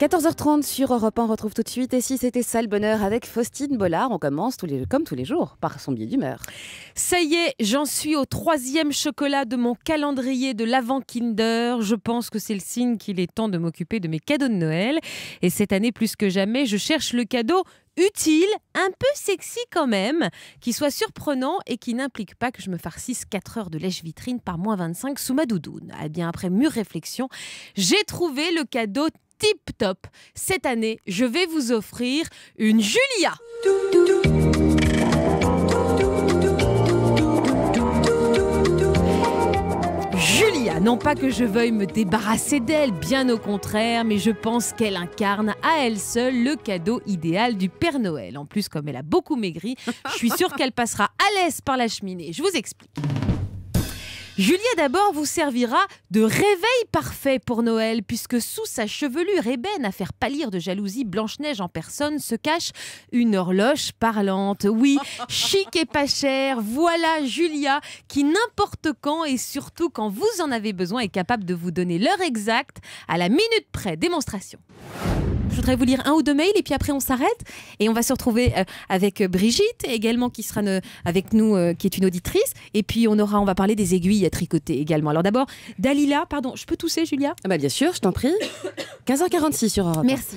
14h30 sur Europe 1, on retrouve tout de suite. Et si c'était ça le bonheur avec Faustine Bollard, on commence tous les, comme tous les jours par son biais d'humeur. Ça y est, j'en suis au troisième chocolat de mon calendrier de l'avant Kinder. Je pense que c'est le signe qu'il est temps de m'occuper de mes cadeaux de Noël. Et cette année, plus que jamais, je cherche le cadeau utile, un peu sexy quand même, qui soit surprenant et qui n'implique pas que je me farcisse 4 heures de lèche-vitrine par moins 25 sous ma doudoune. Eh bien, après mûre réflexion, j'ai trouvé le cadeau tip top. Cette année, je vais vous offrir une Julia. Julia, non pas que je veuille me débarrasser d'elle, bien au contraire, mais je pense qu'elle incarne à elle seule le cadeau idéal du Père Noël. En plus, comme elle a beaucoup maigri, je suis sûre qu'elle passera à l'aise par la cheminée. Je vous explique. Julia d'abord vous servira de réveil parfait pour Noël, puisque sous sa chevelure ébène à faire pâlir de jalousie Blanche-Neige en personne se cache une horloge parlante. Oui, chic et pas cher, voilà Julia qui n'importe quand et surtout quand vous en avez besoin est capable de vous donner l'heure exacte à la minute près. Démonstration. Je voudrais vous lire un ou deux mails et puis après on s'arrête et on va se retrouver euh, avec euh, Brigitte également qui sera avec nous, euh, qui est une auditrice. Et puis on aura, on va parler des aiguilles à tricoter également. Alors d'abord, Dalila, pardon, je peux tousser Julia ah bah Bien sûr, je t'en prie. 15h46 sur Europe. Merci.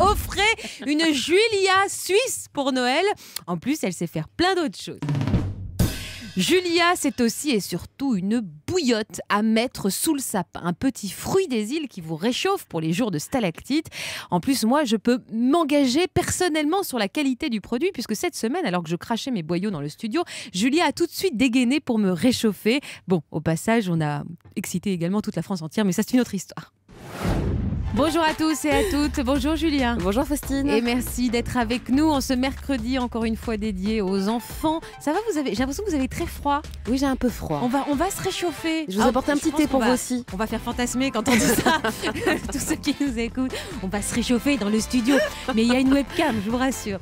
Offrez une Julia suisse pour Noël. En plus, elle sait faire plein d'autres choses. Julia, c'est aussi et surtout une bouillotte à mettre sous le sapin, un petit fruit des îles qui vous réchauffe pour les jours de stalactite. En plus, moi, je peux m'engager personnellement sur la qualité du produit puisque cette semaine, alors que je crachais mes boyaux dans le studio, Julia a tout de suite dégainé pour me réchauffer. Bon, au passage, on a excité également toute la France entière, mais ça, c'est une autre histoire. Bonjour à tous et à toutes. Bonjour Julien. Bonjour Faustine. Et merci d'être avec nous en ce mercredi encore une fois dédié aux enfants. Ça va vous avez j'ai l'impression que vous avez très froid. Oui, j'ai un peu froid. On va on va se réchauffer. Je vous ah, apporte un petit thé pour vous aussi. On va faire fantasmer quand on dit ça. Tous ceux qui nous écoutent, on va se réchauffer dans le studio. Mais il y a une webcam, je vous rassure.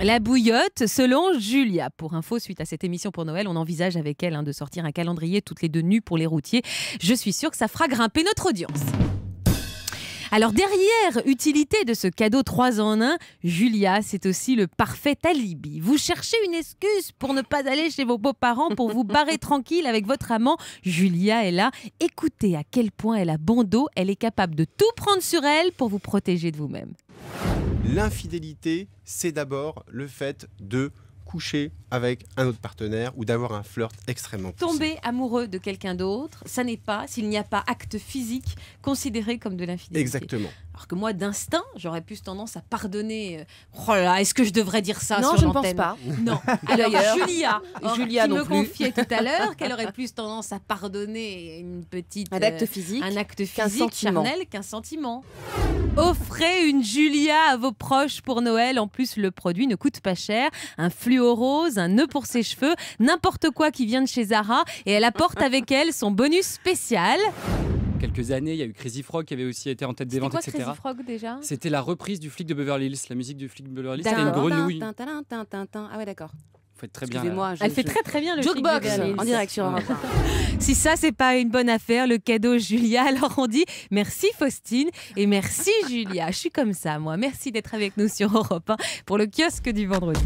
La bouillotte, selon Julia. Pour info, suite à cette émission pour Noël, on envisage avec elle hein, de sortir un calendrier toutes les deux nues pour les routiers. Je suis sûre que ça fera grimper notre audience. Alors derrière utilité de ce cadeau 3 en 1, Julia, c'est aussi le parfait alibi. Vous cherchez une excuse pour ne pas aller chez vos beaux-parents, pour vous barrer tranquille avec votre amant. Julia est là. Écoutez à quel point elle a bon dos, elle est capable de tout prendre sur elle pour vous protéger de vous-même. L'infidélité, c'est d'abord le fait de coucher avec un autre partenaire ou d'avoir un flirt extrêmement Tomber amoureux de quelqu'un d'autre, ça n'est pas, s'il n'y a pas acte physique considéré comme de l'infidélité. Exactement. Alors que moi, d'instinct, j'aurais plus tendance à pardonner. Euh, oh là, est-ce que je devrais dire ça Non, je ne pense pas. Non. Alors Julia, Julia qui me confiait tout à l'heure qu'elle aurait plus tendance à pardonner une petite un acte euh, physique, un acte physique charnel qu'un sentiment. Offrez une Julia à vos proches pour Noël. En plus, le produit ne coûte pas cher. Un fluo rose, un nœud pour ses cheveux, n'importe quoi qui vient de chez Zara. Et elle apporte avec elle son bonus spécial quelques années. Il y a eu Crazy Frog qui avait aussi été en tête des ventes, quoi, etc. Frog déjà C'était la reprise du flic de Beverly Hills, la musique du flic de Beverly Hills. C'était une grenouille. Ah ouais, d'accord. très bien. Moi, Elle fait très très bien le jukebox en direct si ça c'est pas une bonne affaire, le cadeau Julia, alors on dit merci Faustine et merci Julia. Je suis comme ça moi. Merci d'être avec nous sur Europe 1 pour le kiosque du vendredi.